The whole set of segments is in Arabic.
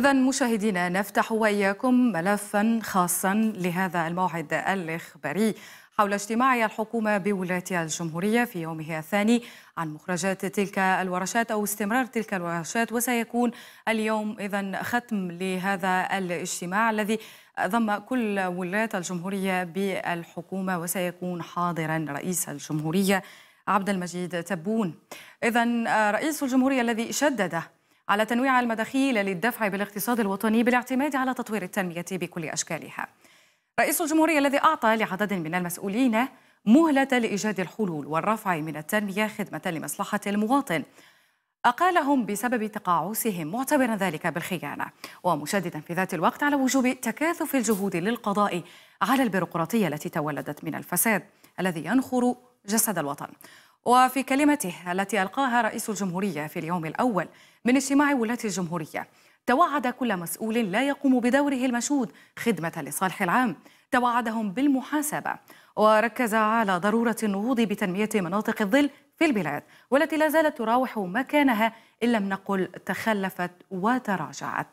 إذا مشاهدينا نفتح وإياكم ملفا خاصا لهذا الموعد الإخباري حول اجتماع الحكومة بولاية الجمهورية في يومها الثاني عن مخرجات تلك الورشات أو استمرار تلك الورشات وسيكون اليوم إذا ختم لهذا الاجتماع الذي ضم كل ولاية الجمهورية بالحكومة وسيكون حاضرا رئيس الجمهورية عبد المجيد تبون إذا آه، رئيس الجمهورية الذي شدد على تنويع المداخيل للدفع بالاقتصاد الوطني بالاعتماد على تطوير التنمية بكل أشكالها رئيس الجمهورية الذي أعطى لعدد من المسؤولين مهلة لإيجاد الحلول والرفع من التنمية خدمة لمصلحة المواطن أقالهم بسبب تقاعسهم معتبرا ذلك بالخيانة ومشددا في ذات الوقت على وجوب تكاثف الجهود للقضاء على البيروقراطية التي تولدت من الفساد الذي ينخر جسد الوطن وفي كلمته التي ألقاها رئيس الجمهورية في اليوم الأول من اجتماع ولاة الجمهورية توعد كل مسؤول لا يقوم بدوره المشهود خدمة لصالح العام توعدهم بالمحاسبة وركز على ضرورة النهوض بتنمية مناطق الظل في البلاد والتي لا زالت تراوح مكانها إن لم نقل تخلفت وتراجعت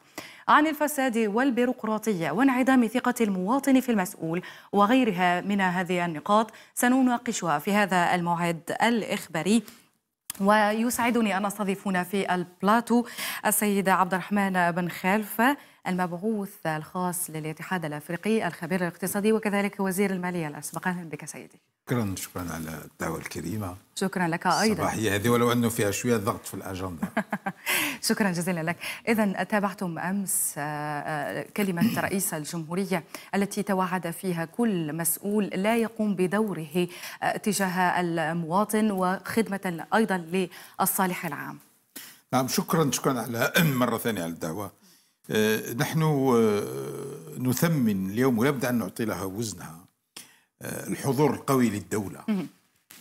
عن الفساد والبيروقراطية وانعدام ثقة المواطن في المسؤول وغيرها من هذه النقاط سنناقشها في هذا الموعد الإخباري ويسعدني أن أستضيف هنا في البلاتو السيد عبد الرحمن بن خلفة المبعوث الخاص للاتحاد الأفريقي الخبير الاقتصادي وكذلك وزير المالية الأسبق أهلا بك سيدي شكرا شكرا على الدعوة الكريمة شكرا لك أيضا صباحية هذه ولو أنه فيها شوية ضغط في الأجندة شكرا جزيلا لك إذا تابعتم أمس آه، آه، كلمة رئيس الجمهورية التي توعد فيها كل مسؤول لا يقوم بدوره آه، تجاه المواطن وخدمة أيضا للصالح العام نعم شكرا شكرا على مرة ثانية على الدعوة نحن نثمن اليوم ويبدأ أن نعطي لها وزنها آه، الحضور القوي للدولة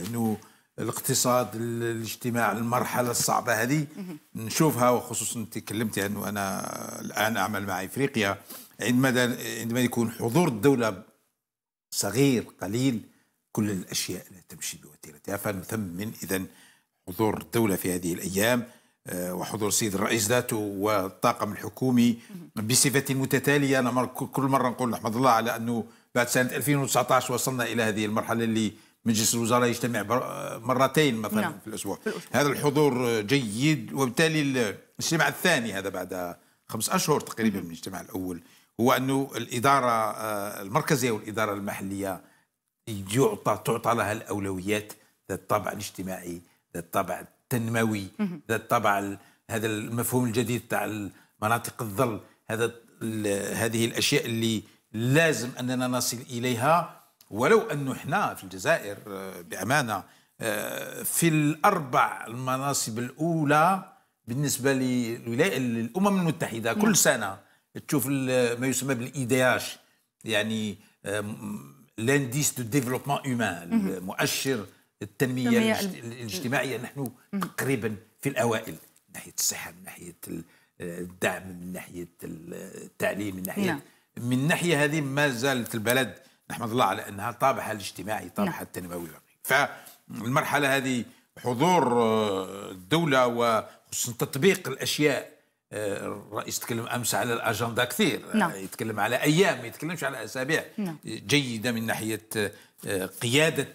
لأنه الاقتصاد الاجتماع المرحلة الصعبة هذه نشوفها وخصوصا تكلمتي أنه أنا الآن أعمل مع إفريقيا عندما عندما يكون حضور الدولة صغير قليل كل الأشياء لا تمشي بوتيرتها فنثمن إذا حضور الدولة في هذه الأيام آه، وحضور السيد الرئيس ذاته والطاقم الحكومي بصفة متتالية أنا كل مرة نقول نحمد الله على أنه بعد سنه 2019 وصلنا الى هذه المرحله اللي مجلس الوزراء يجتمع مرتين مثلا نعم. في الاسبوع هذا الحضور جيد وبالتالي الاجتماع الثاني هذا بعد خمس اشهر تقريبا من الاجتماع الاول هو انه الاداره آه، المركزيه والاداره المحليه يعطى تعطى لها الاولويات ذات الطابع الاجتماعي ذات الطابع التنموي ذات الطابع هذا المفهوم الجديد تاع مناطق الظل هذا هذه الاشياء اللي لازم أننا نصل إليها ولو أنه إحنا في الجزائر آه، بأمانة آه، في الأربع المناصب الأولى بالنسبة للأمم المتحدة كل نعم. سنة تشوف ما يسمى بالإيدياش يعني لانديس دو ديفلوبمون هيومان المؤشر التنمية الاجتماعية نحن تقريبا في الأوائل من ناحية الصحة من ناحية آه، الدعم من ناحية التعليم من ناحية نعم. من ناحية هذه ما زالت البلد نحمد الله على أنها طابعها الاجتماعي نعم. طابعها التنموي فالمرحلة هذه حضور آه، الدولة وحسن تطبيق الأشياء آه، الرئيس تكلم امس على الاجنده كثير نعم. يتكلم على ايام ما يتكلمش على اسابيع نعم. جيده من ناحيه آه، قياده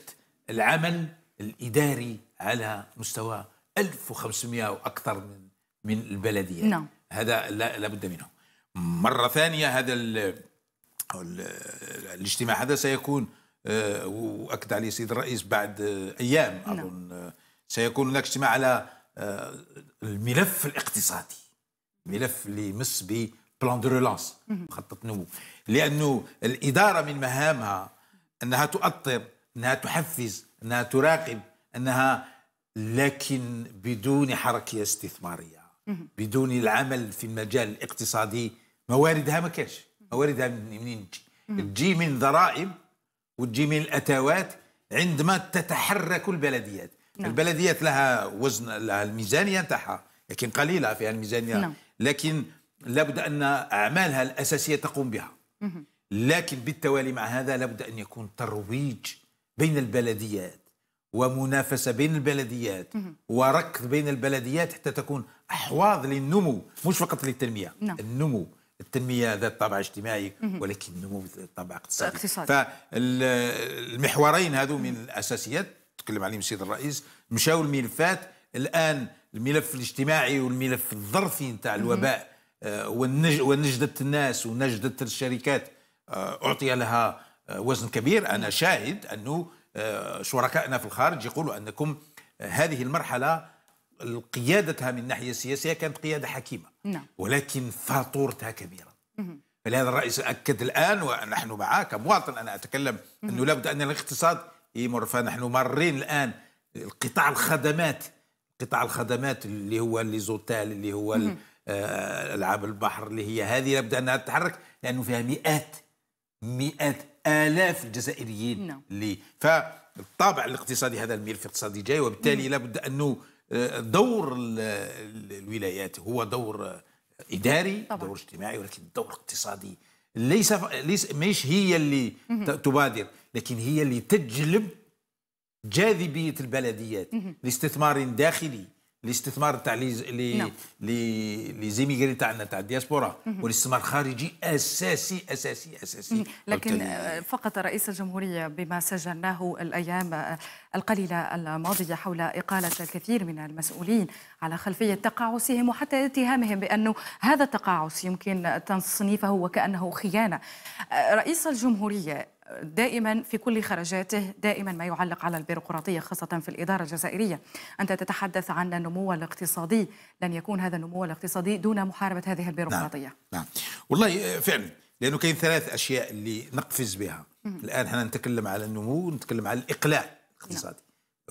العمل الاداري على مستوى 1500 واكثر من من البلديه نعم. هذا لا بد منه مرة ثانية هذا الـ الاجتماع هذا سيكون آه، وأكد عليه السيد الرئيس بعد آه، أيام نعم. أظن آه، سيكون هناك اجتماع على الملف الاقتصادي ملف اللي يمس بلان دو ريلانس مخطط نمو لأنه الإدارة من مهامها أنها تؤطر أنها تحفز أنها تراقب أنها لكن بدون حركية استثمارية بدون العمل في المجال الاقتصادي مواردها ما كاش مواردها منين تجي تجي من ضرائب وتجي من الاتاوات عندما تتحرك البلديات نعم. البلديات لها وزن لها الميزانيه نتاعها لكن قليله فيها الميزانيه نعم. لكن لابد ان اعمالها الاساسيه تقوم بها مم. لكن بالتوالي مع هذا لابد ان يكون ترويج بين البلديات ومنافسه بين البلديات مم. وركض بين البلديات حتى تكون احواض للنمو مش فقط للتنميه نعم. النمو التنميه ذات طابع اجتماعي ولكن النمو ذات طابع اقتصادي اقتصادي فالمحورين هذو من الاساسيات تكلم عليهم السيد الرئيس مشاو الملفات الان الملف الاجتماعي والملف الظرفي نتاع الوباء آه، ونجدة الناس ونجدة الشركات آه، أعطي لها آه، وزن كبير أنا شاهد أنه شركائنا في الخارج يقولوا أنكم هذه المرحلة قيادتها من الناحية السياسية كانت قيادة حكيمة نعم. ولكن فاتورتها كبيرة فلهذا الرئيس أكد الآن ونحن معاه كمواطن أنا أتكلم أنه لابد أن الاقتصاد يمر إيه فنحن مارين الآن قطاع الخدمات قطاع الخدمات اللي هو ليزوتال اللي هو آه، العاب البحر اللي هي هذه لابد انها تتحرك لانه فيها مئات مئات الاف الجزائريين no. نعم. اللي فالطابع الاقتصادي هذا الملف الاقتصادي جاي وبالتالي لابد انه دور الولايات هو دور اداري طبعا. دور اجتماعي ولكن دور اقتصادي ليس ليس مش هي اللي تبادر لكن هي اللي تجلب جاذبيه البلديات لاستثمار داخلي الاستثمار تاع لي نعم. لي لي زيميغري تاعنا تاع الدياسبورا والاستثمار الخارجي اساسي اساسي اساسي لكن فقط رئيس الجمهوريه بما سجلناه الايام القليله الماضيه حول اقاله الكثير من المسؤولين على خلفيه تقاعسهم وحتى اتهامهم بانه هذا التقاعس يمكن تصنيفه وكانه خيانه رئيس الجمهوريه دائما في كل خرجاته دائما ما يعلق على البيروقراطية خاصة في الإدارة الجزائرية أنت تتحدث عن النمو الاقتصادي لن يكون هذا النمو الاقتصادي دون محاربة هذه البيروقراطية نعم, نعم. والله آه، فعلا لأنه كاين ثلاث أشياء اللي نقفز بها مم. الآن احنا نتكلم على النمو ونتكلم على الإقلاع الاقتصادي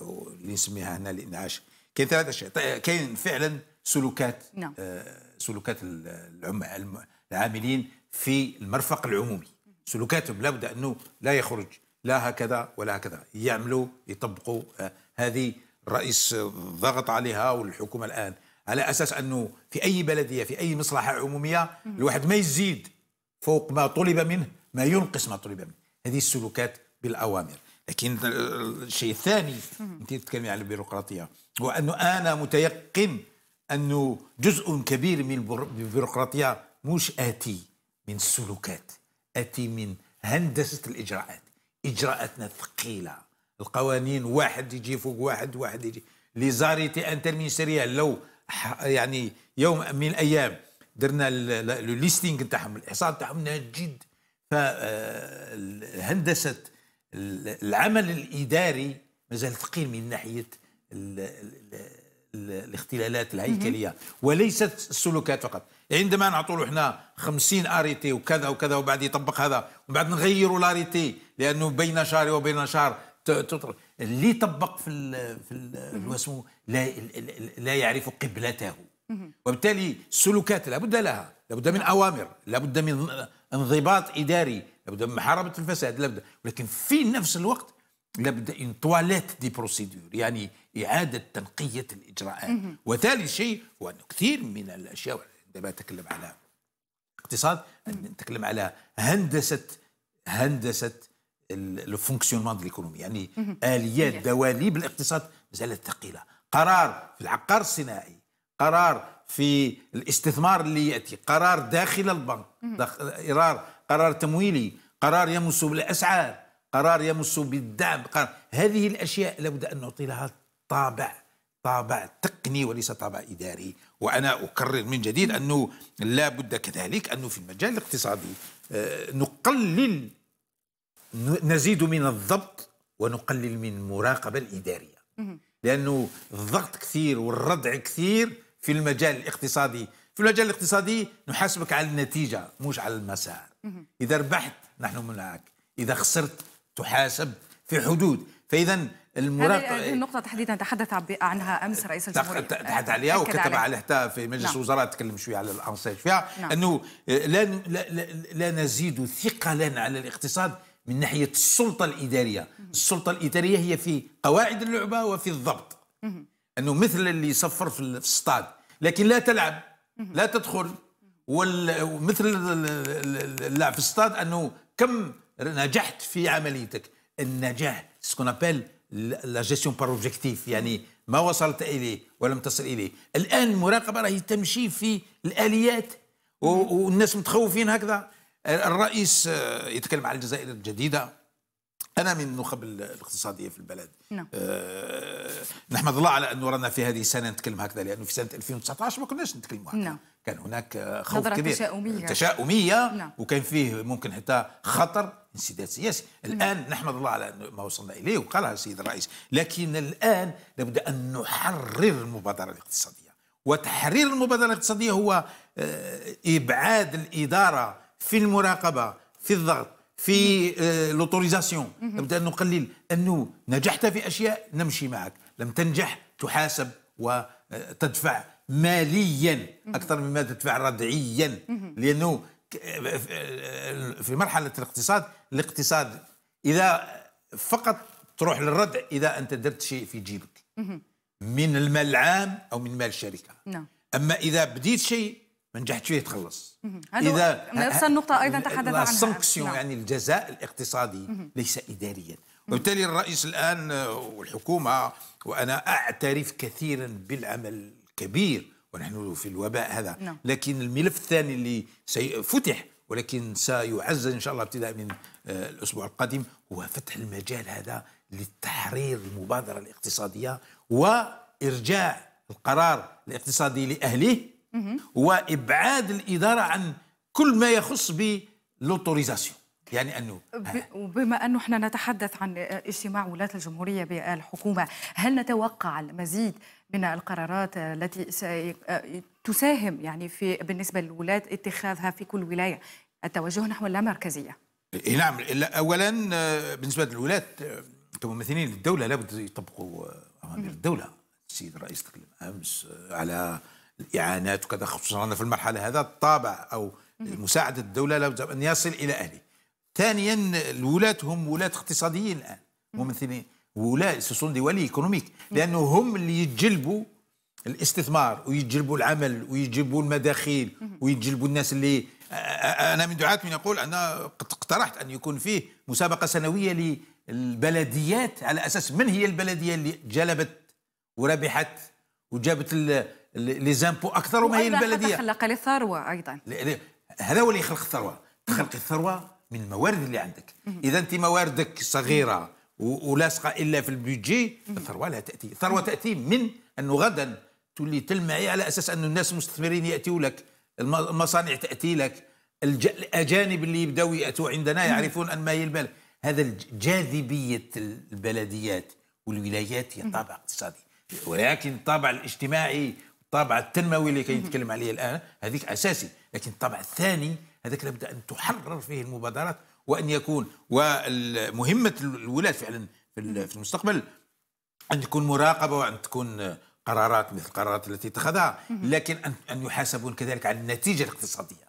نعم. اللي نسميها هنا الإنعاش كاين ثلاث أشياء آه، كاين فعلا سلوكات نعم. آه سلوكات العمال العاملين في المرفق العمومي سلوكاتهم لابد أنه لا يخرج لا هكذا ولا هكذا يعملوا يطبقوا آه، هذه الرئيس ضغط عليها والحكومة الآن على أساس أنه في أي بلدية في أي مصلحة عمومية الواحد ما يزيد فوق ما طلب منه ما ينقص ما طلب منه هذه السلوكات بالأوامر لكن الشيء الثاني انت تتكلمي عن البيروقراطيه هو انه انا متيقن انه جزء كبير من البيروقراطيه مش اتي من السلوكات أتي من هندسة الإجراءات إجراءاتنا ثقيلة القوانين واحد يجي فوق واحد واحد يجي ليزاريتي انتر لو يعني يوم من الايام درنا لو ليستينغ تاعهم الاحصاء تاعهم جد فهندسه آه، العمل الاداري مازال ثقيل من ناحيه الاختلالات الهيكليه وليست السلوكات فقط عندما نعطوا له حنا 50 اريتي وكذا وكذا وبعد يطبق هذا وبعد نغيروا الاريتي لانه بين شهر وبين شهر تطرق اللي طبق في الـ في الـ لا لا يعرف قبلته وبالتالي السلوكات لابد لها لابد من اوامر لابد من انضباط اداري لابد من محاربه الفساد لابد ولكن في نفس الوقت لابد ان تواليت دي بروسيدور يعني اعاده تنقيه الاجراءات وثالث شيء هو انه كثير من الاشياء عندما تكلم على اقتصاد نتكلم على هندسه هندسه الفونكسيونمون دو ليكونومي يعني اليات دواليب الاقتصاد مازالت ثقيله قرار في العقار الصناعي قرار في الاستثمار اللي ياتي قرار داخل البنك قرار قرار تمويلي قرار يمس بالاسعار قرار يمس بالدعم قرار هذه الأشياء لابد أن نعطي لها طابع طابع تقني وليس طابع إداري وأنا أكرر من جديد أنه لابد كذلك أنه في المجال الاقتصادي آه، نقلل نزيد من الضبط ونقلل من المراقبة الإدارية لأنه الضغط كثير والردع كثير في المجال الاقتصادي في المجال الاقتصادي نحاسبك على النتيجة مش على المسار إذا ربحت نحن معك إذا خسرت تحاسب في حدود فاذا المراقبه هذه النقطه تحديدا تحدث عنها امس رئيس الجمهوريه تحدث عليها وكتب عليها حتى في مجلس نعم. وزراء تكلم شويه على الانساج فيها نعم. انه لا, لا, لا نزيد ثقلا على الاقتصاد من ناحيه السلطه الاداريه السلطه الاداريه هي في قواعد اللعبه وفي الضبط انه مثل اللي يصفر في الصطاد لكن لا تلعب لا تدخل ومثل اللاعب في الصطاد انه كم نجحت في عمليتك النجاح سكون ابل لا جيستيون بار اوبجيكتيف يعني ما وصلت اليه ولم تصل اليه الان المراقبه راهي تمشي في الاليات والناس متخوفين هكذا الرئيس آه، يتكلم على الجزائر الجديده أنا من النخب الاقتصادية في البلد نعم. أه نحمد الله على أنه رانا في هذه السنة نتكلم هكذا لأنه في سنة 2019 ما كناش نتكلم هكذا نعم. كان هناك آه، خوف كبير تشاؤمية تشاؤمية نعم. وكان فيه ممكن حتى خطر انسداد سياسي الآن نعم. نحمد الله على ما وصلنا إليه وقالها السيد الرئيس لكن الآن لابد أن نحرر المبادرة الاقتصادية وتحرير المبادرة الاقتصادية هو آه، إبعاد الإدارة في المراقبة في الضغط في لوتوريزاسيون آه، mhm. نبدا نقلل انه نجحت في اشياء نمشي معك لم تنجح تحاسب وتدفع آه، ماليا mhm. اكثر مما تدفع ردعيا mhm. لانه آه، في مرحله الاقتصاد الاقتصاد اذا فقط تروح للردع اذا انت درت شيء في جيبك من المال العام او من مال الشركه نعم. اما اذا بديت شيء ما نجحتش فيه تخلص اذا نفس النقطه ايضا تحدث عنها السانكسيون نعم. يعني الجزاء الاقتصادي ليس اداريا وبالتالي الرئيس الان والحكومه وانا اعترف كثيرا بالعمل الكبير ونحن في الوباء هذا نعم. لكن الملف الثاني اللي سيفتح ولكن سيعزز ان شاء الله ابتداء من آه، الاسبوع القادم هو فتح المجال هذا للتحرير المبادره الاقتصاديه وارجاع القرار الاقتصادي لاهله وابعاد الاداره عن كل ما يخص بلوتوريزاسيون يعني انه وبما انه احنا نتحدث عن اجتماع ولاة الجمهوريه بالحكومه هل نتوقع المزيد من القرارات التي تساهم يعني في بالنسبه للولاد اتخاذها في كل ولايه التوجه نحو اللامركزيه نعم اولا آه، بالنسبه للولاد آه، كممثلين للدوله لابد يطبقوا آه، اوامر الدوله السيد الرئيس تكلم امس على الاعانات وكذا خصوصا في المرحله هذا الطابع او مساعده الدوله لابد ان يصل الى اهله. ثانيا الولاة هم ولاة اقتصاديين الان ممثلين ولاة دي ولي ايكونوميك لانه هم اللي يجلبوا الاستثمار ويجلبوا العمل ويجلبوا المداخيل ويجلبوا الناس اللي انا من دعاة من يقول انا اقترحت ان يكون فيه مسابقه سنويه للبلديات على اساس من هي البلديه اللي جلبت وربحت وجابت لي زامبو اكثر وما هي البلديه خلق للثروه ايضا هذا هو اللي يخلق الثروه تخلق الثروه من الموارد اللي عندك اذا انت مواردك صغيره ولاصقه الا في البيجي الثروه لا تاتي الثروه تاتي من انه غدا تولي تلمعي على اساس انه الناس المستثمرين ياتوا لك المصانع تاتي لك الاجانب اللي يبداوا ياتوا عندنا يعرفون ان ما هي البلد هذا جاذبيه البلديات والولايات هي طابع اقتصادي ولكن الطابع الاجتماعي الطابع التنموي اللي كيتكلم عليه الان هذيك اساسي لكن الطابع الثاني هذاك لابد ان تحرر فيه المبادرات وان يكون ومهمه الولاة فعلا في المستقبل ان تكون مراقبه وان تكون قرارات مثل القرارات التي اتخذها لكن ان يحاسبون كذلك على النتيجه الاقتصاديه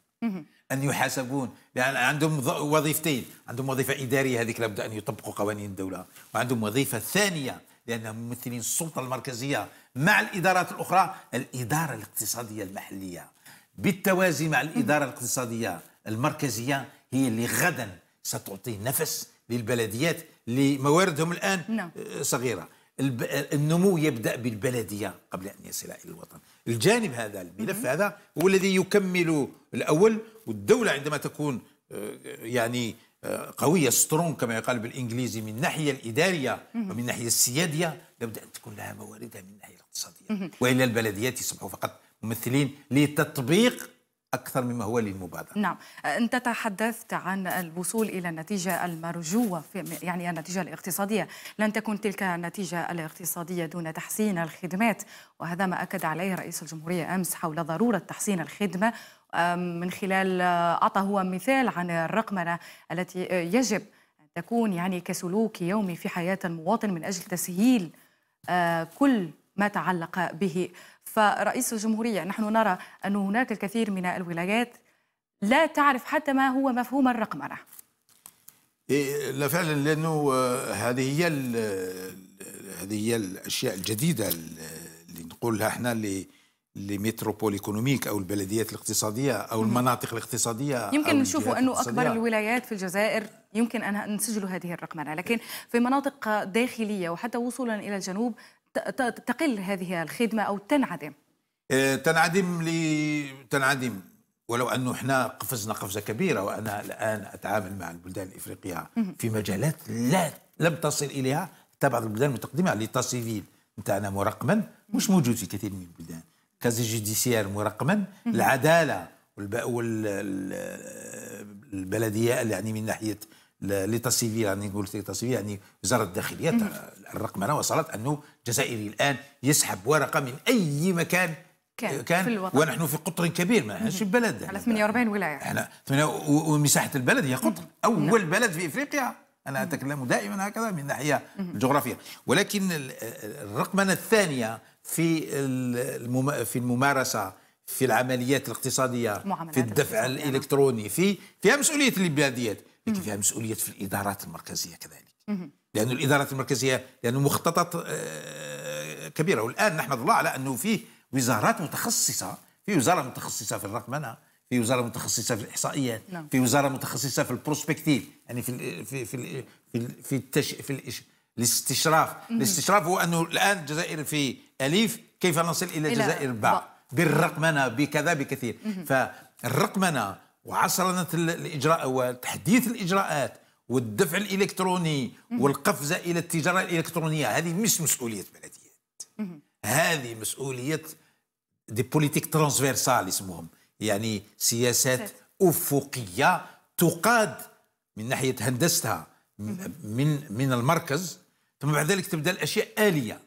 ان يحاسبون لان عندهم وظيفتين عندهم وظيفه اداريه هذيك لابد ان يطبقوا قوانين الدوله وعندهم وظيفه ثانيه لانهم ممثلين السلطه المركزيه مع الادارات الاخرى الاداره الاقتصاديه المحليه بالتوازي مع الاداره الاقتصاديه المركزيه هي اللي غدا ستعطي نفس للبلديات اللي مواردهم الان نعم. آه، صغيره النمو يبدا بالبلديه قبل ان يصل الى الوطن الجانب هذا الملف هذا هو الذي يكمل الاول والدوله عندما تكون آه، يعني آه، قويه سترونغ كما يقال بالانجليزي من الناحيه الاداريه ومن الناحيه السياديه لابد ان تكون لها مواردها من الناحيه الاقتصادية وإلى البلديات يصبحوا فقط ممثلين لتطبيق أكثر مما هو للمبادرة نعم أنت تحدثت عن الوصول إلى النتيجة المرجوة في يعني النتيجة الاقتصادية لن تكون تلك النتيجة الاقتصادية دون تحسين الخدمات وهذا ما أكد عليه رئيس الجمهورية أمس حول ضرورة تحسين الخدمة من خلال أعطى هو مثال عن الرقمنة التي يجب أن تكون يعني كسلوك يومي في حياة المواطن من أجل تسهيل آه، كل ما تعلق به فرئيس الجمهورية نحن نرى أن هناك الكثير من الولايات لا تعرف حتى ما هو مفهوم الرقمنة إيه، لا فعلا لأنه آه، هذه هي هذه هي الأشياء الجديدة اللي نقولها احنا اللي لميتروبول ايكونوميك او البلديات الاقتصاديه او المناطق الاقتصاديه يمكن نشوفوا انه اكبر الولايات في الجزائر يمكن ان نسجلوا هذه الرقمنه لكن في مناطق داخليه وحتى وصولا الى الجنوب تقل هذه الخدمة أو تنعدم آه، تنعدم لي تنعدم ولو أنه إحنا قفزنا قفزة كبيرة وأنا الآن أتعامل مع البلدان الإفريقية في مجالات لا لم تصل إليها حتى بعض البلدان المتقدمة لتصيفيل نتاعنا مرقما مش موجود في كثير من البلدان كازي جوديسيير مرقما العدالة والبلدية يعني من ناحية ليتا سيفيل يعني نقول ليتا سيفيل يعني وزاره الداخليه الرقمنه وصلت انه الجزائري الان يسحب ورقه من اي مكان كان, كان في الوطن. ونحن في قطر كبير ما في بلد على 48 ولايه احنا ومساحه البلد هي قطر اول نعم. بلد في افريقيا انا اتكلم دائما هكذا من الناحيه الجغرافيه ولكن الرقمنه الثانيه في في الممارسه في العمليات الاقتصاديه في الدفع الالكتروني في فيها مسؤوليه البلديات لكن فيها مسؤوليه في الادارات المركزيه كذلك لأن الادارات المركزيه لانه مخططات آه، كبيره والان نحمد الله على انه في وزارات متخصصه في وزاره متخصصه في الرقمنه في وزاره متخصصه في الاحصائيات نعم. في وزاره متخصصه في البروسبكتيف يعني في في في في في, التش في الإش الاستشراف الاستشراف هو انه الان الجزائر في اليف كيف نصل الى, الجزائر جزائر باء بالرقمنه بكذا بكثير فالرقمنه وعصرنه الاجراء وتحديث الاجراءات والدفع الالكتروني والقفزه الى التجاره الالكترونيه هذه مش مسؤوليه بلديات هذه مسؤوليه دي بوليتيك ترانسفيرسال اسمهم يعني سياسات افقيه تقاد من ناحيه هندستها من من المركز ثم بعد ذلك تبدا الاشياء اليه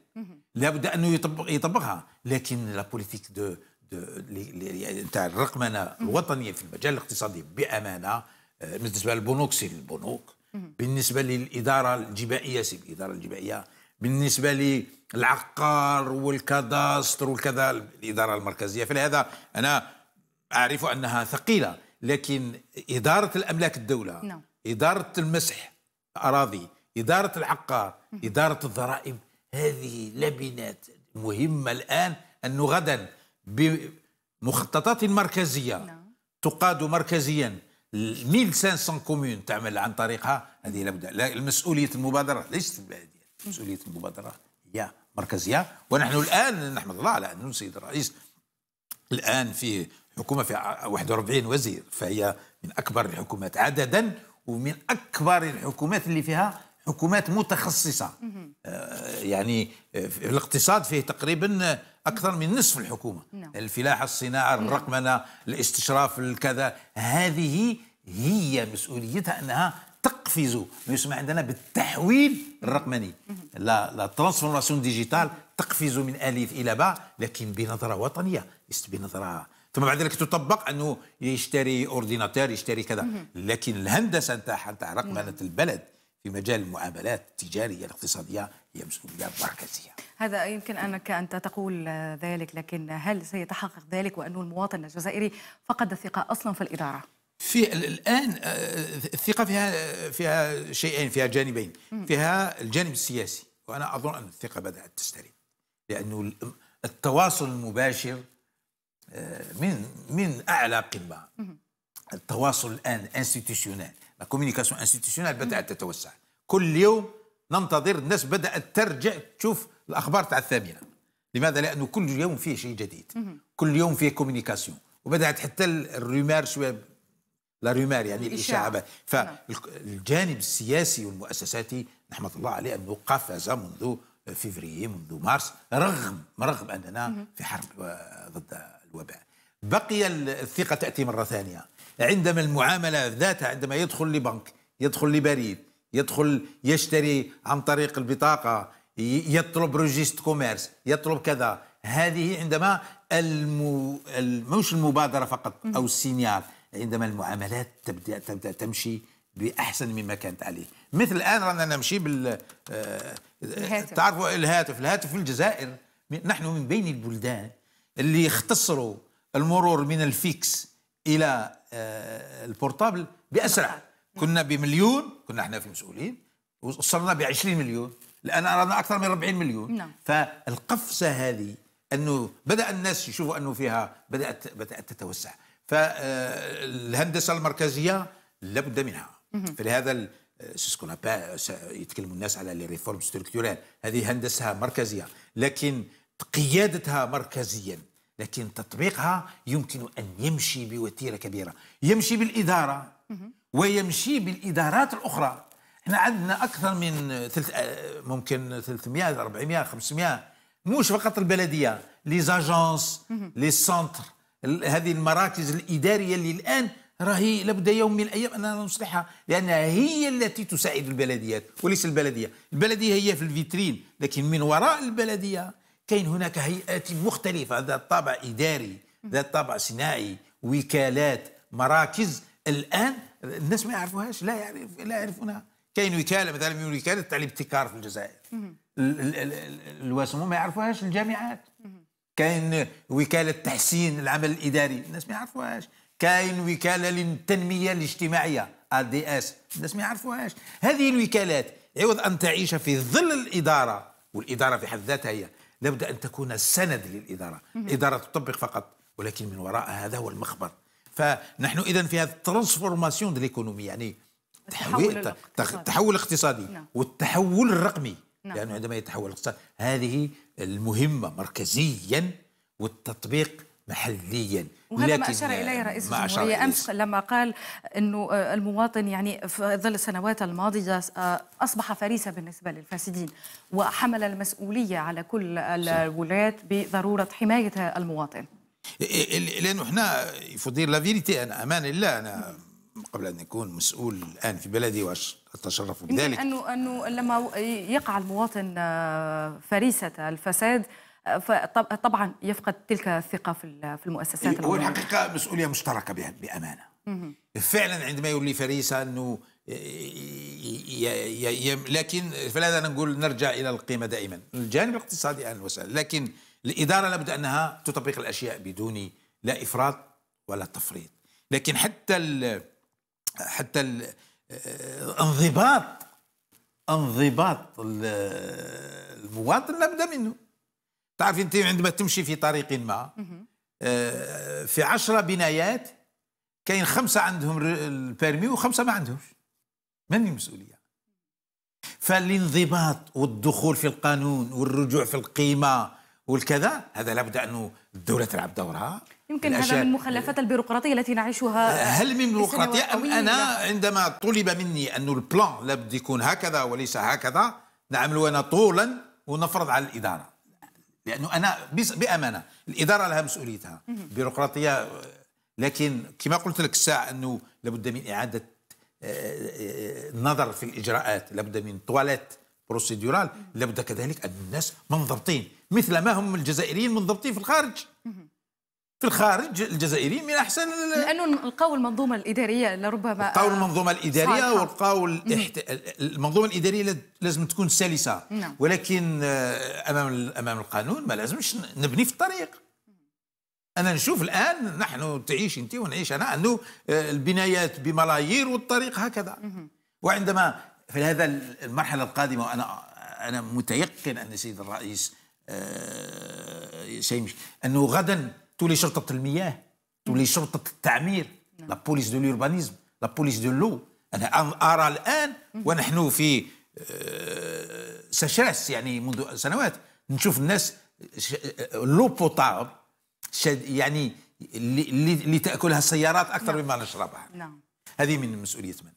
لابد انه يطبق يطبقها لكن لا بوليتيك دو نتاع الرقمنه الوطنيه في المجال الاقتصادي بامانه بالنسبه للبنوك سي البنوك بالنسبه للاداره الجبائيه سي الاداره الجبائيه بالنسبه للعقار والكاداستر والكذا الاداره المركزيه فلهذا انا اعرف انها ثقيله لكن اداره الاملاك الدوله no. اداره المسح الاراضي اداره العقار اداره الضرائب هذه لبنات مهمه الان انه غدا بمخططات مركزيه نعم. تقاد مركزيا 1500 كومون تعمل عن طريقها هذه لابد مسؤوليه المبادره ليست البلديه مسؤوليه المبادره هي مركزيه ونحن الان نحمد الله على أن السيد الرئيس الان في حكومه في 41 وزير فهي من اكبر الحكومات عددا ومن اكبر الحكومات اللي فيها حكومات متخصصة آه، يعني آه، في الاقتصاد فيه تقريبا أكثر من نصف الحكومة نعم. الفلاحة الصناعة نعم. الرقمنة الاستشراف الكذا هذه هي مسؤوليتها أنها تقفز ما يسمى عندنا بالتحويل الرقمني لا لا ترانسفورماسيون ديجيتال تقفز من الف الى باء لكن بنظره وطنيه ليست بنظره ثم بعد ذلك تطبق انه يشتري اورديناتور يشتري كذا لكن الهندسه نتاعها نتاع رقمنه نعم. البلد في مجال المعاملات التجارية الاقتصادية هي مسؤولية مركزية هذا يمكن أنك أنت تقول ذلك لكن هل سيتحقق ذلك وأن المواطن الجزائري فقد الثقة أصلا في الإدارة؟ في الآن آه، الثقة فيها فيها شيئين فيها جانبين فيها الجانب السياسي وأنا أظن أن الثقة بدأت تسترد لأنه التواصل المباشر آه، من من أعلى قمة التواصل الآن انستيتيوشنال لا كوميونيكاسيون انستيتيسيونيل بدات تتوسع كل يوم ننتظر الناس بدات ترجع تشوف الاخبار تاع الثامنه لماذا لانه كل يوم فيه شيء جديد كل يوم فيه كوميونيكاسيون وبدات حتى الريمار شويه لا ريمار يعني الاشاعه فالجانب نعم. السياسي والمؤسساتي نحمد الله عليه انه قفز منذ فيفري منذ مارس رغم رغم اننا في حرب آه، ضد الوباء بقي الثقه تاتي مره ثانيه عندما المعامله ذاتها عندما يدخل لبنك يدخل لبريد يدخل يشتري عن طريق البطاقه يطلب روجيست كوميرس يطلب كذا هذه عندما المو... مش المبادره فقط او السينيال عندما المعاملات تبدا تبدا تمشي باحسن مما كانت عليه مثل الان رانا نمشي بال آه، الهاتف. تعرفوا الهاتف الهاتف في الجزائر نحن من بين البلدان اللي اختصروا المرور من الفيكس الى آه، البورتابل باسرع نعم. كنا بمليون كنا احنا في مسؤولين وصلنا ب 20 مليون الان اردنا اكثر من 40 مليون نعم. فالقفزه هذه انه بدا الناس يشوفوا انه فيها بدات بدات تتوسع فالهندسه آه، المركزيه لابد منها فلهذا آه، سيسكونا يتكلم الناس على لي ريفورم ستركتورال هذه هندسه مركزيه لكن قيادتها مركزيا لكن تطبيقها يمكن أن يمشي بوتيرة كبيرة يمشي بالإدارة ويمشي بالإدارات الأخرى احنا عندنا أكثر من ثلث آه، ممكن 300 400 500 مش فقط البلدية لي زاجونس لي سونتر هذه المراكز الإدارية اللي الآن راهي لابد يوم من الايام أن نصلحها لانها هي التي تساعد البلديات وليس البلديه، البلديه هي في الفيترين لكن من وراء البلديه كاين هناك هيئات مختلفة ذات طابع إداري ذات طابع صناعي وكالات مراكز الآن الناس ما يعرفوهاش لا يعرف لا يعرفونها كاين وكالة مثلا من وكالة تعليم الابتكار في الجزائر الواسمو ما يعرفوهاش الجامعات كاين وكالة تحسين العمل الإداري الناس ما يعرفوهاش كاين وكالة للتنمية الاجتماعية اس الناس ما يعرفوهاش هذه الوكالات عوض أن تعيش في ظل الإدارة والإدارة في حد ذاتها هي لابد أن تكون السند للإدارة الإدارة تطبق فقط ولكن من وراء هذا هو المخبر فنحن إذا في هذا الترانسفورماسيون ديليكونومي يعني تحول التحول الاقتصادي نعم. والتحول الرقمي نعم. لأنه عندما يتحول الاقتصاد هذه المهمة مركزيا والتطبيق محليا وهذا ما اشار اليه رئيس الجمهوريه امس لما قال انه آه، المواطن يعني في ظل السنوات الماضيه آه، اصبح فريسه بالنسبه للفاسدين وحمل المسؤوليه على كل الولايات بضروره حمايه المواطن لانه احنا يفضل لا فيريتي انا امان الله انا قبل ان اكون مسؤول الان في بلدي اتشرف بذلك انه انه لما يقع المواطن آه، فريسه الفساد فطبعا يفقد تلك الثقه في المؤسسات هو الحقيقه مسؤوليه مشتركه بامانه فعلا عندما يولي فريسه انه لكن فلهذا نقول نرجع الى القيمه دائما الجانب الاقتصادي اهلا وسهلا لكن الاداره لابد انها تطبق الاشياء بدون لا افراط ولا تفريط لكن حتى ال حتى ال انضباط انضباط المواطن لابد منه تعرف انت عندما تمشي في طريق ما آه، في عشرة بنايات كاين خمسه عندهم البيرمي وخمسه ما عندهمش من المسؤوليه فالانضباط والدخول في القانون والرجوع في القيمه والكذا هذا لابد انه الدوله تلعب دورها يمكن هذا من مخلفات البيروقراطيه التي نعيشها آه، هل من بيروقراطيه ام انا عندما طلب مني انه البلان لابد يكون هكذا وليس هكذا نعمل انا طولا ونفرض على الاداره لانه انا بامانه الاداره لها مسؤوليتها بيروقراطيه لكن كما قلت لك الساعه انه لابد من اعاده آه، آه، النظر في الاجراءات لابد من طوالات بروسيدورال لابد كذلك ان الناس منضبطين مثل ما هم الجزائريين منضبطين في الخارج في الخارج الجزائريين من احسن لانه لقاو المنظومه الاداريه لربما آه، لقاو المنظومه الاداريه ولقاو الاحت... المنظومه الاداريه لازم تكون سلسه نعم. ولكن آه، امام امام القانون ما لازمش نبني في الطريق انا نشوف الان نحن تعيش انت ونعيش انا انه آه، البنايات بملايير والطريق هكذا وعندما في هذا المرحله القادمه وانا انا متيقن ان السيد الرئيس سيمشي انه غدا تولي شرطه المياه تولي شرطه التعمير لا بوليس دو لوربانيزم لا بوليس دو لو انا ارى الان ونحن في سشاس يعني منذ سنوات نشوف الناس لو بوتاب يعني اللي, تاكلها السيارات اكثر مما نشربها نعم هذه من مسؤوليه من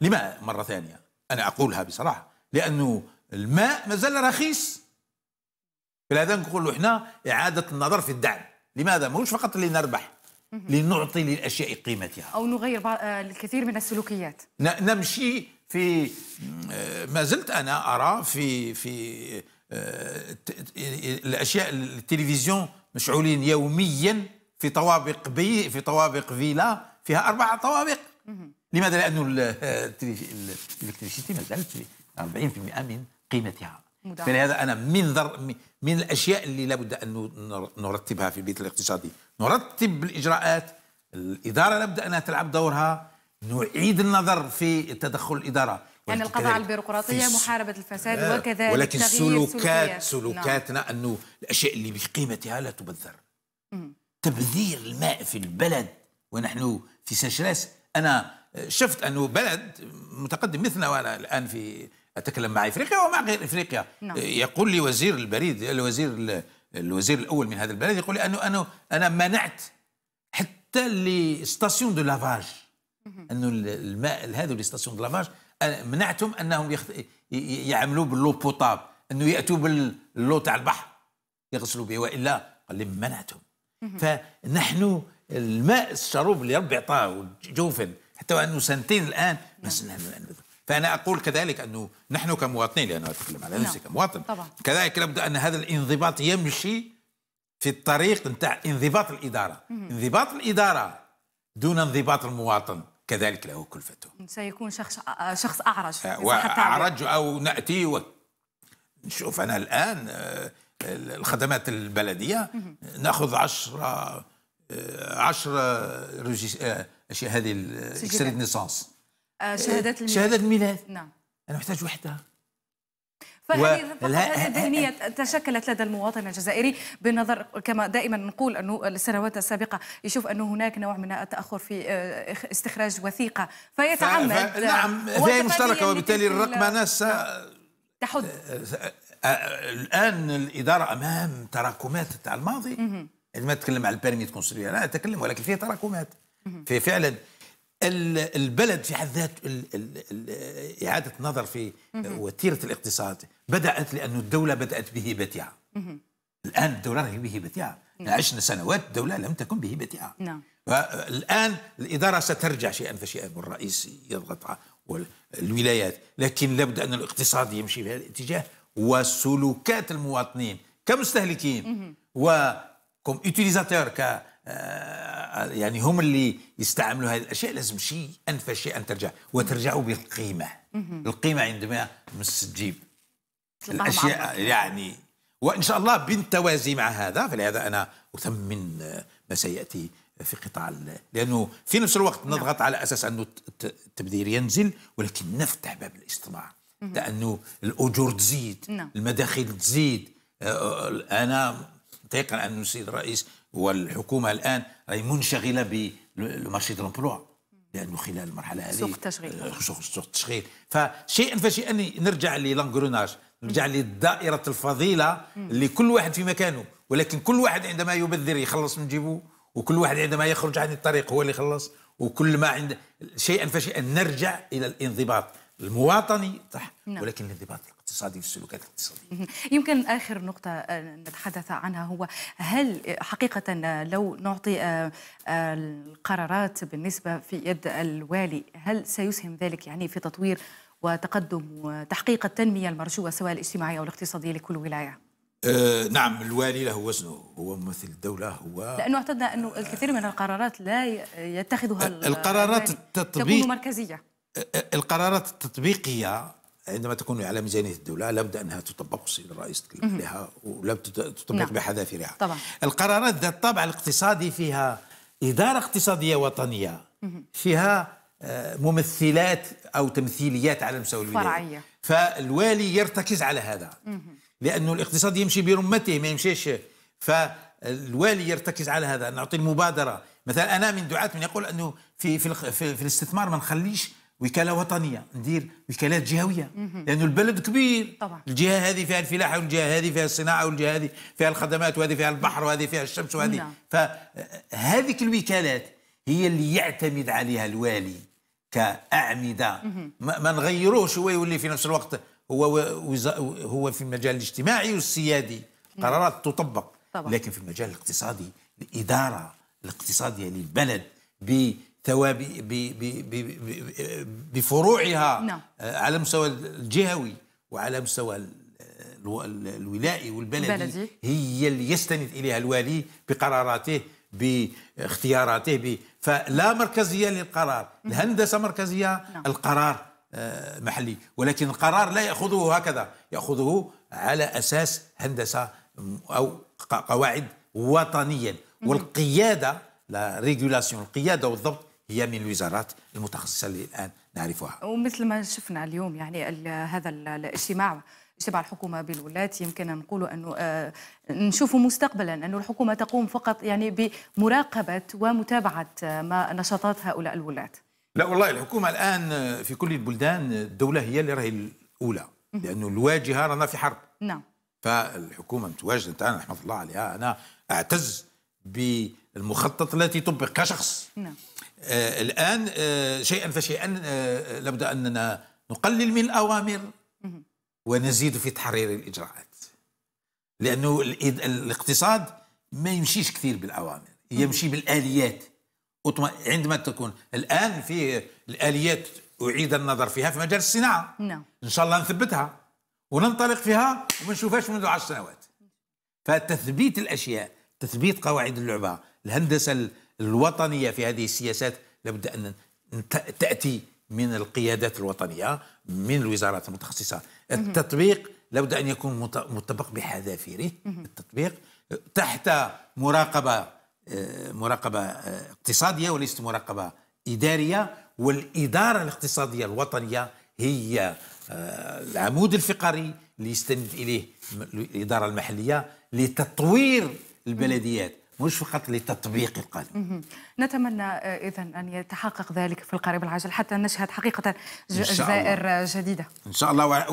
لما مره ثانيه انا اقولها بصراحه لانه الماء مازال رخيص فلهذا نقول احنا اعاده النظر في الدعم لماذا؟ مش فقط لنربح لنعطي للأشياء قيمتها أو نغير آه، الكثير من السلوكيات نمشي في آه، ما زلت أنا أرى في في آه، الأشياء التلفزيون مشعولين يوميا في طوابق بي في طوابق فيلا فيها أربع طوابق لماذا؟ لأنه الإلكتريسيتي ما زالت 40% من قيمتها فلهذا أنا منذر من الاشياء اللي لابد ان نرتبها في البيت الاقتصادي نرتب الاجراءات الاداره لابد انها تلعب دورها نعيد النظر في تدخل الاداره يعني القضاء على البيروقراطيه محاربه الفساد آه، وكذلك وكذا ولكن سلوكات سلوكاتنا نعم. انه الاشياء اللي بقيمتها لا تبذر مم. تبذير الماء في البلد ونحن في سجلاس انا شفت انه بلد متقدم مثلنا وانا الان في اتكلم مع افريقيا ومع غير افريقيا نعم. يقول لي وزير البريد الوزير الوزير الاول من هذا البلد يقول لي انه انا انا منعت حتى لي ستاسيون دو لافاج انه الماء هذو لي ستاسيون دو لافاج منعتهم انهم يعملوا باللو بوطاب انه ياتوا باللو تاع البحر يغسلوا به والا قال لي منعتهم فنحن الماء الشروب اللي ربي عطاه جوفن حتى وانه سنتين الان ما نعم. نبذل فأنا أقول كذلك أنه نحن كمواطنين لأنه أتكلم على نفسي نعم. كمواطن طبعا. كذلك لابد أن هذا الانضباط يمشي في الطريق نتاع انضباط الإدارة مم. انضباط الإدارة دون انضباط المواطن كذلك له كلفته سيكون شخص شخص أعرج أه، أعرج أو نأتي و... نشوف أنا الآن أه، الخدمات البلدية ناخذ 10 10 أه، اشياء هذه اكسير نيسانس آه، شهادات الميلاد شهادات الميلاد نعم أنا محتاج وحده فهذه الذهنية تشكلت لدى المواطن الجزائري بالنظر كما دائما نقول أنه السنوات السابقة يشوف أنه هناك نوع من التأخر في آه، استخراج وثيقة فيتعمد ف... ف... نعم هي مشتركة وبالتالي أنا س... نعم. تحد آه، الآن الإدارة أمام تراكمات تاع الماضي عندما تتكلم على البيرمي كونسولير أنا أتكلم ولكن فيها تراكمات في فعلا البلد في حد ذاته إعادة النظر في وتيرة الاقتصاد بدأت لأن الدولة بدأت بهيبتها الآن الدولة هي بهيبتها نعم. عشنا سنوات الدولة لم تكن بهيبتها نعم الآن الإدارة سترجع شيئا فشيئا والرئيس يضغط والولايات لكن لابد أن الاقتصاد يمشي في هذا الاتجاه وسلوكات المواطنين كمستهلكين وكم ك آه، يعني هم اللي يستعملوا هذه الاشياء لازم شيء انفى شيء ان ترجع وترجع بالقيمه القيمه عندما تجيب الاشياء يعني وان شاء الله بالتوازي مع هذا فلهذا انا اثمن ما سياتي في قطاع لانه في نفس الوقت نعم. نضغط على اساس انه التبذير ينزل ولكن نفتح باب الاستماع لانه الاجور تزيد نعم. المداخيل تزيد آه، آه، انا متيقن ان السيد الرئيس والحكومه الان راهي منشغله دو دلومبلوا لانه خلال المرحله هذه سوق التشغيل آه، سوق التشغيل فشيئا فشيئا نرجع للانغروناج نرجع لدائره الفضيله اللي كل واحد في مكانه ولكن كل واحد عندما يبذر يخلص من جيبه وكل واحد عندما يخرج عن الطريق هو اللي يخلص وكل ما عند شيئا فشيئا نرجع الى الانضباط المواطني صح نعم. ولكن الانضباط الاقتصادي في السلوكات الاقتصادية يمكن آخر نقطة آه، نتحدث عنها هو هل آه، حقيقة آه، لو نعطي القرارات بالنسبة في يد الوالي هل سيسهم ذلك يعني في تطوير وتقدم وتحقيق التنمية المرجوة سواء الاجتماعية أو الاقتصادية لكل ولاية؟ آه نعم الوالي له وزنه هو ممثل الدولة هو لأنه اعتدنا أنه الكثير من القرارات لا يتخذها القرارات التطبيق تكون مركزية القرارات التطبيقيه عندما تكون على ميزانيه الدوله لابد انها تطبق السيد الرئيس تكلم ولابد تطبق نعم. بحذافيرها طبعا. القرارات ذات الطابع الاقتصادي فيها اداره اقتصاديه وطنيه فيها آه، ممثلات او تمثيليات على مستوى الولايه فرعيه فالوالي يرتكز على هذا لانه الاقتصاد يمشي برمته ما يمشيش فالوالي يرتكز على هذا نعطي المبادره مثلا انا من دعاه من يقول انه في في في الاستثمار ما نخليش وكاله وطنيه ندير وكالات جهويه لانه البلد كبير طبعا. الجهه هذه فيها الفلاحه والجهه هذه فيها الصناعه والجهه هذه فيها الخدمات وهذه فيها البحر وهذه فيها الشمس وهذه نعم. فهذه الوكالات هي اللي يعتمد عليها الوالي كاعمده ما, ما نغيروش هو يولي في نفس الوقت هو هو في المجال الاجتماعي والسيادي نعم. قرارات تطبق طبعا. لكن في المجال الاقتصادي الاداره الاقتصاديه للبلد ب بفروعها نعم. آه، على مستوى الجهوي وعلى مستوى الولائي والبلدي البلدي. هي اللي يستند اليها الوالي بقراراته باختياراته ب... فلا مركزيه للقرار الهندسه مركزيه نعم. القرار آه، محلي ولكن القرار لا ياخذه هكذا ياخذه على اساس هندسه او قواعد وطنيا والقياده لا ريجولاسيون القياده والضبط هي من الوزارات المتخصصه اللي الان نعرفها. ومثل ما شفنا اليوم يعني هذا الاجتماع اجتماع الحكومه بالولايات يمكن نقول انه آه نشوفوا مستقبلا انه الحكومه تقوم فقط يعني بمراقبه ومتابعه آه، ما نشاطات هؤلاء الولايات لا والله الحكومه الان في كل البلدان الدوله هي اللي راهي الاولى لانه الواجهه رانا في حرب. نعم. فالحكومه متواجده نتاعنا نحمد الله عليها انا اعتز بالمخطط التي طبق كشخص نعم. آه الآن آه شيئا فشيئا آه لابد أننا نقلل من الأوامر ونزيد في تحرير الإجراءات لأنه الاقتصاد ما يمشيش كثير بالأوامر يمشي بالآليات عندما تكون الآن في الآليات أعيد النظر فيها في مجال الصناعة نعم. إن شاء الله نثبتها وننطلق فيها وما نشوفهاش منذ عشر سنوات فتثبيت الأشياء تثبيت قواعد اللعبه الهندسه الوطنيه في هذه السياسات لابد ان تاتي من القيادات الوطنيه من الوزارات المتخصصه التطبيق لابد ان يكون مطبق بحذافيره التطبيق تحت مراقبه آه، مراقبه آه، اقتصاديه وليست مراقبه اداريه والاداره الاقتصاديه الوطنيه هي آه، العمود الفقري اللي يستند اليه الاداره المحليه لتطوير البلديات مش فقط لتطبيق القانون نتمنى آه، اذا ان يتحقق ذلك في القريب العاجل حتى نشهد حقيقه جزائر جديده ان شاء الله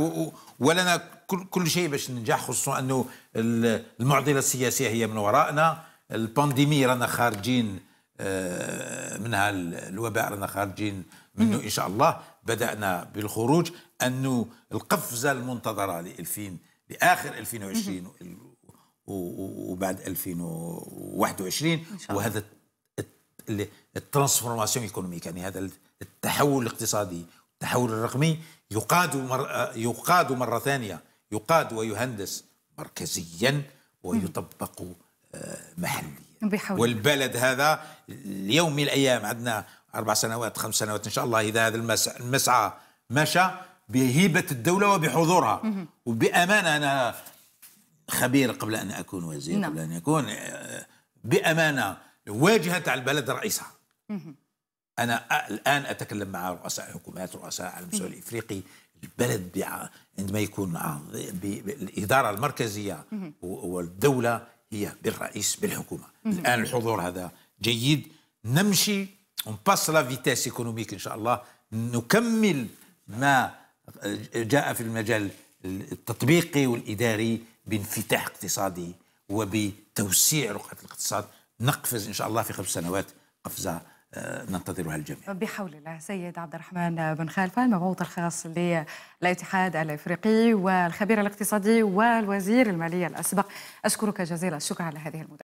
ولنا كل شيء باش ننجح خصوصا انه المعضله السياسيه هي من ورائنا البانديمي رانا خارجين آه، منها الوباء رانا خارجين منه ان شاء الله بدانا بالخروج انه القفزه المنتظره ل 2000 لاخر 2020 وبعد 2021 وهذا الترانسفورماسيون ايكونوميك يعني هذا التحول الاقتصادي التحول الرقمي يقاد مر... يقاد مره ثانيه يقاد ويهندس مركزيا ويطبق آه، محليا بحول. والبلد هذا اليوم من الايام عندنا اربع سنوات خمس سنوات ان شاء الله اذا هذا المسعى مشى بهيبه الدوله وبحضورها وبامانه انا خبير قبل ان اكون وزير نعم. قبل ان اكون آه، بامانه واجهه تاع البلد رئيسها انا الان اتكلم مع رؤساء الحكومات رؤساء على المستوى الافريقي البلد عندما يكون آه، الاداره المركزيه والدوله هي بالرئيس بالحكومه الان الحضور هذا جيد نمشي باس لا فيتيس ايكونوميك ان شاء الله نكمل ما آه، جاء في المجال التطبيقي والاداري بانفتاح اقتصادي وبتوسيع رقعة الاقتصاد نقفز إن شاء الله في خمس سنوات قفزة آه، ننتظرها الجميع بحول الله سيد عبد الرحمن بن خالفة المبعوث الخاص للاتحاد الافريقي والخبير الاقتصادي والوزير المالية الاسبق اشكرك جزيل الشكر على هذه المداخله